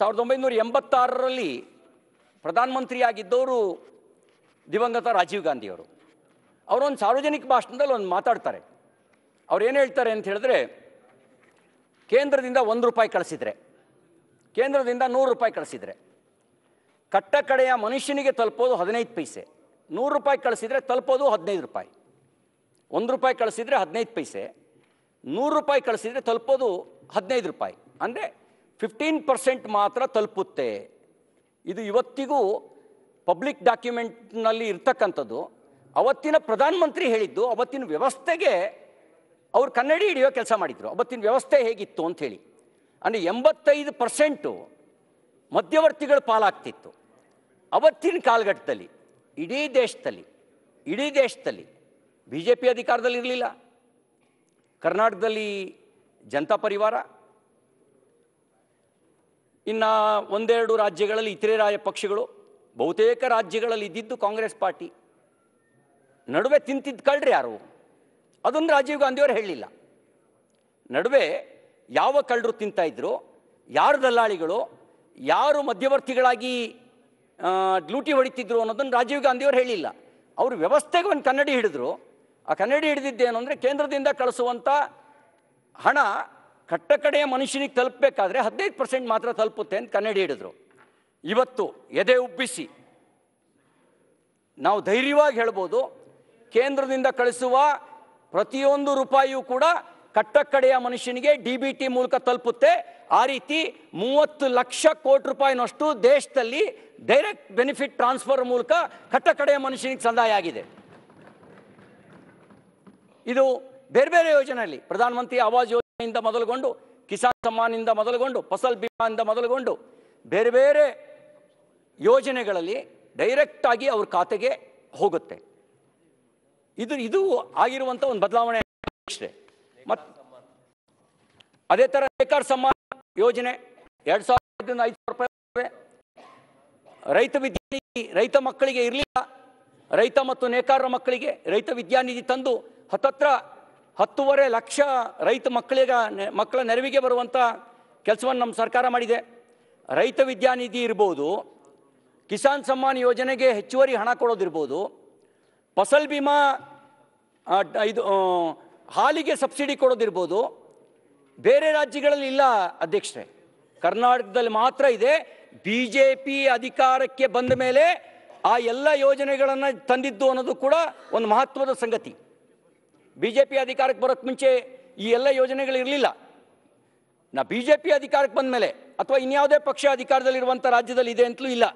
ಸಾವಿರದ ಒಂಬೈನೂರ ಎಂಬತ್ತಾರರಲ್ಲಿ ಪ್ರಧಾನಮಂತ್ರಿಯಾಗಿದ್ದವರು ದಿವಂಗತ ರಾಜೀವ್ ಗಾಂಧಿಯವರು ಅವರೊಂದು ಸಾರ್ವಜನಿಕ ಭಾಷಣದಲ್ಲಿ ಒಂದು ಮಾತಾಡ್ತಾರೆ ಅವ್ರು ಏನು ಹೇಳ್ತಾರೆ ಅಂತ ಹೇಳಿದ್ರೆ ಕೇಂದ್ರದಿಂದ ಒಂದು ರೂಪಾಯಿ ಕಳಿಸಿದರೆ ಕೇಂದ್ರದಿಂದ ನೂರು ರೂಪಾಯಿ ಕಳಿಸಿದರೆ ಕಟ್ಟ ಕಡೆಯ ಮನುಷ್ಯನಿಗೆ ತಲುಪೋದು ಹದಿನೈದು ಪೈಸೆ ನೂರು ರೂಪಾಯಿ ಕಳಿಸಿದರೆ ತಲುಪೋದು ಹದಿನೈದು ರೂಪಾಯಿ ಒಂದು ರೂಪಾಯಿ ಕಳಿಸಿದರೆ ಹದಿನೈದು ಪೈಸೆ ನೂರು ರೂಪಾಯಿ ಕಳಿಸಿದರೆ ತಲುಪೋದು ಹದಿನೈದು ರೂಪಾಯಿ ಅಂದರೆ ಫಿಫ್ಟೀನ್ ಪರ್ಸೆಂಟ್ ಮಾತ್ರ ತಲುಪುತ್ತೆ ಇದು ಇವತ್ತಿಗೂ ಪಬ್ಲಿಕ್ ಡಾಕ್ಯುಮೆಂಟ್ನಲ್ಲಿ ಇರ್ತಕ್ಕಂಥದ್ದು ಅವತ್ತಿನ ಪ್ರಧಾನಮಂತ್ರಿ ಹೇಳಿದ್ದು ಅವತ್ತಿನ ವ್ಯವಸ್ಥೆಗೆ ಅವರು ಕನ್ನಡಿ ಹಿಡಿಯೋ ಕೆಲಸ ಮಾಡಿದರು ಅವತ್ತಿನ ವ್ಯವಸ್ಥೆ ಹೇಗಿತ್ತು ಅಂಥೇಳಿ ಅಂದರೆ ಎಂಬತ್ತೈದು ಪರ್ಸೆಂಟು ಮಧ್ಯವರ್ತಿಗಳು ಪಾಲಾಗ್ತಿತ್ತು ಅವತ್ತಿನ ಕಾಲಘಟ್ಟದಲ್ಲಿ ಇಡೀ ದೇಶದಲ್ಲಿ ಇಡೀ ದೇಶದಲ್ಲಿ ಬಿ ಜೆ ಪಿ ಅಧಿಕಾರದಲ್ಲಿರಲಿಲ್ಲ ಕರ್ನಾಟಕದಲ್ಲಿ ಜನತಾ ಪರಿವಾರ ಇನ್ನು ಒಂದೆರಡು ರಾಜ್ಯಗಳಲ್ಲಿ ಇತರೆ ರಾಯ ಪಕ್ಷಗಳು ಬಹುತೇಕ ರಾಜ್ಯಗಳಲ್ಲಿ ಇದ್ದಿದ್ದು ಕಾಂಗ್ರೆಸ್ ಪಾರ್ಟಿ ನಡುವೆ ತಿಂತಿದ್ದು ಕಳ್ರಿ ಯಾರು ಅದನ್ನು ರಾಜೀವ್ ಗಾಂಧಿಯವರು ಹೇಳಲಿಲ್ಲ ನಡುವೆ ಯಾವ ಕಳ್ಳರು ತಿಂತಾಯಿದ್ರು ಯಾರು ದಲ್ಲಾಳಿಗಳು ಯಾರು ಮಧ್ಯವರ್ತಿಗಳಾಗಿ ಡ್ಯೂಟಿ ಹೊಡಿತಿದ್ರು ಅನ್ನೋದನ್ನು ರಾಜೀವ್ ಗಾಂಧಿಯವರು ಹೇಳಿಲ್ಲ ಅವರು ವ್ಯವಸ್ಥೆಗೆ ಒಂದು ಕನ್ನಡಿ ಹಿಡಿದ್ರು ಆ ಕನ್ನಡಿ ಹಿಡಿದಿದ್ದೇನು ಅಂದರೆ ಕೇಂದ್ರದಿಂದ ಕಳಿಸುವಂಥ ಹಣ ಕಟ್ಟಕಡೆಯ ಮನುಷ್ಯನಿಗೆ ತಲುಪಬೇಕಾದ್ರೆ ಹದಿನೈದು ಪರ್ಸೆಂಟ್ ಮಾತ್ರ ತಲುಪುತ್ತೆ ಅಂತ ಕನ್ನಡಿ ಹಿಡಿದ್ರು ಇವತ್ತು ಎದೆ ಉಬ್ಬಿಸಿ ನಾವು ಧೈರ್ಯವಾಗಿ ಹೇಳ್ಬೋದು ಕೇಂದ್ರದಿಂದ ಕಳಿಸುವ ಪ್ರತಿಯೊಂದು ರೂಪಾಯಿಯೂ ಕೂಡ ಕಟ್ಟಕಡೆಯ ಮನುಷ್ಯನಿಗೆ ಡಿ ಬಿ ಟಿ ಮೂಲಕ ತಲುಪುತ್ತೆ ಆ ರೀತಿ ಮೂವತ್ತು ಲಕ್ಷ ಕೋಟಿ ರೂಪಾಯಿನಷ್ಟು ದೇಶದಲ್ಲಿ ಡೈರೆಕ್ಟ್ ಬೆನಿಫಿಟ್ ಟ್ರಾನ್ಸ್ಫರ್ ಮೂಲಕ ಕಟ್ಟಕಡೆಯ ಮನುಷ್ಯನಿಗೆ ಸಂದಾಯ ಆಗಿದೆ ಇದು ಬೇರೆ ಬೇರೆ ಯೋಜನೆಯಲ್ಲಿ ಪ್ರಧಾನಮಂತ್ರಿ ಆವಾಜ್ ಇಂದ ಮೊದಲುಗೊಂಡು ಕಿಸಾನ್ ಸಮ್ಮಾನಿಂದ ಮೊದಲುಗೊಂಡು ಫಸಲ್ ಬಿಮಾದಿಂದ ಮೊದಲುಗೊಂಡು ಬೇರೆ ಬೇರೆ ಯೋಜನೆಗಳಲ್ಲಿ ಡೈರೆಕ್ಟ್ ಆಗಿ ಅವ್ರ ಖಾತೆಗೆ ಹೋಗುತ್ತೆ ಇದು ಇದು ಆಗಿರುವಂತ ಒಂದು ಬದಲಾವಣೆ ಮತ್ ಅದೇ ತರ ನೇಕಾರ್ ಸಮ್ಮಾನ ಯೋಜನೆ ಎರಡ್ ಸಾವಿರದಿಂದ ಐದು ಸಾವಿರ ರೂಪಾಯಿ ರೈತ ವಿದ್ಯಾನಿಧಿ ರೈತ ಮಕ್ಕಳಿಗೆ ಇರಲಿಲ್ಲ ರೈತ ಮತ್ತು ನೇಕಾರರ ಮಕ್ಕಳಿಗೆ ರೈತ ವಿದ್ಯಾನಿಧಿ ತಂದು ಹತ್ತತ್ರ ಹತ್ತುವರೆ ಲಕ್ಷ ರೈತ ಮಕ್ಕಳಿಗ ಮಕ್ಕಳ ನೆರವಿಗೆ ಬರುವಂಥ ಕೆಲಸವನ್ನು ನಮ್ಮ ಸರ್ಕಾರ ಮಾಡಿದೆ ರೈತ ವಿದ್ಯಾನಿಧಿ ಇರ್ಬೋದು ಕಿಸಾನ್ ಸಮ್ಮಾನ್ ಯೋಜನೆಗೆ ಹೆಚ್ಚುವರಿ ಹಣ ಕೊಡೋದಿರ್ಬೋದು ಫಸಲ್ ಬಿಮಾ ಇದು ಹಾಲಿಗೆ ಸಬ್ಸಿಡಿ ಕೊಡೋದಿರ್ಬೋದು ಬೇರೆ ರಾಜ್ಯಗಳಲ್ಲಿ ಇಲ್ಲ ಅಧ್ಯಕ್ಷರೇ ಕರ್ನಾಟಕದಲ್ಲಿ ಮಾತ್ರ ಇದೆ ಬಿ ಜೆ ಪಿ ಅಧಿಕಾರಕ್ಕೆ ಬಂದ ಮೇಲೆ ಆ ಎಲ್ಲ ಯೋಜನೆಗಳನ್ನು ತಂದಿದ್ದು ಅನ್ನೋದು ಕೂಡ ಒಂದು ಮಹತ್ವದ ಸಂಗತಿ ಬಿ ಜೆ ಪಿ ಅಧಿಕಾರಕ್ಕೆ ಬರೋಕ್ಕೆ ಮುಂಚೆ ಈ ಎಲ್ಲ ಯೋಜನೆಗಳು ಇರಲಿಲ್ಲ ನಾ ಬಿ ಜೆ ಪಿ ಅಧಿಕಾರಕ್ಕೆ ಬಂದ ಮೇಲೆ ಅಥವಾ ಇನ್ಯಾವುದೇ ಪಕ್ಷ ಅಧಿಕಾರದಲ್ಲಿರುವಂಥ ರಾಜ್ಯದಲ್ಲಿ ಇದೆ ಅಂತಲೂ ಇಲ್ಲ